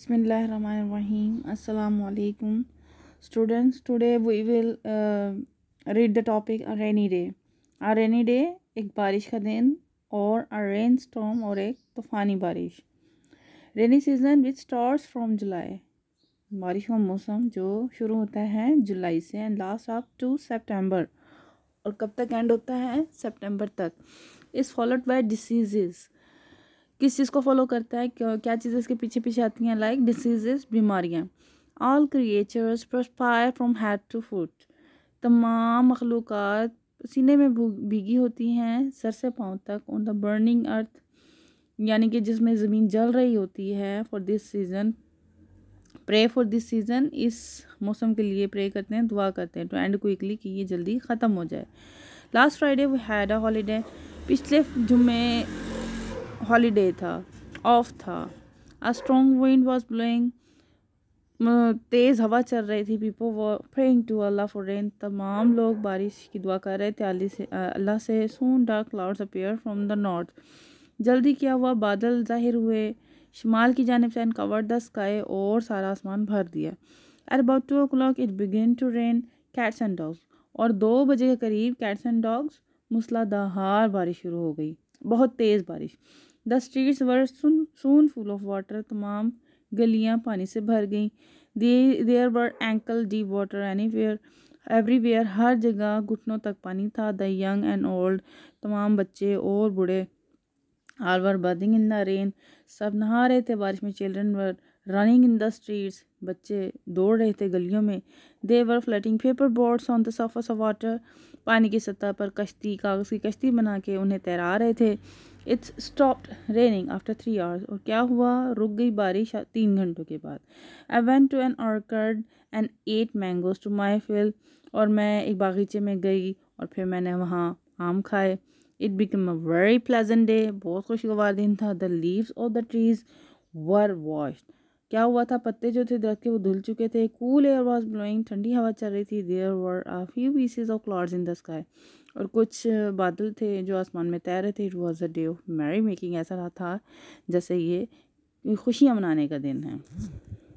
بسم اللہ الرحمن الرحیم السلام علیکم students today we read the topic rainy day a rainy day ایک بارش کا دن اور اور ایک طوفانی بارش rainy season what starts from July بارش کا موسم جو شروع ہوتا ہے جولائی سے and last of to September اور کب تک اینڈ ہوتا ہے سپٹمبر تک از فالوڈ بائی ڈسیزز کس چیز کو فالو کرتا ہے کیا چیزیں اس کے پیچھے پیچھے آتی ہیں لائک ڈسیزز بیماریاں all creatures perspire from head to foot تمام مخلوقات سینے میں بھیگی ہوتی ہیں سر سے پاؤں تک آن دا برننگ ارتھ یعنی کہ جس میں زمین جل رہی ہوتی ہے for this season pray for this season اس موسم کے لیے پرے کرتے ہیں دعا کرتے ہیں ٹو اینڈ کوئکلی کہ یہ جلدی ختم ہو جائے last Friday had a holiday پچھلے جمعے ہالیڈے تھا آف تھا اسٹرانگ ونڈ واز بلوئنگ تیز ہوا چل رہی تھی people praying to Allah for rain تمام لوگ بارش کی دعا کر رہے تھے علی سے اللہ سے soon dark clouds appear from the north جلدی کیا ہوا بادل ظاہر ہوئے شمال کی جانب سے ان کورڈ دا اسکائے اور سارا آسمان بھر دیا at about two o'clock it began to rain cats and dogs اور دو بجے کے قریب کیٹس اینڈ ڈاگس مسلا دہار بارش شروع ہو گئی بہت تیز بارش the streets were soon full of water تمام گلیاں پانی سے بھر گئیں the there were ankle deep water anywhere everywhere ہر جگہ گھٹنوں تک پانی تھا دا ینگ اینڈ اولڈ تمام بچے اور بوڑھے آل ور برتنگ ان دا رین سب نہا رہے تھے بارش میں children were running in the streets بچے دوڑ رہے تھے گلیوں میں they were floating paper boards on the surface of water پانی کی سطح پر کشتی کاغذ کی کشتی بنا کے انہیں تیرا رہے تھے it's stopped raining after three hours اور کیا ہوا رک گئی بارش تین گھنٹوں کے بعد I went to an orchard and ate mangoes to my fill اور میں ایک باغیچے میں گئی اور پھر میں نے وہاں آم کھائے it became a very pleasant day بہت خوشگوار دن تھا the leaves of the trees were washed کیا ہوا تھا پتے جو تھے درخت کے وہ دھل چکے تھے کول ایئر واز بلوئنگ ٹھنڈی ہوا چل رہی تھی there were a few pieces of clouds in the sky اور کچھ بادل تھے جو آسمان میں تیر رہے تھے it was a day of merry making ایسا رہا تھا جیسے یہ خوشیاں منانے کا دن ہے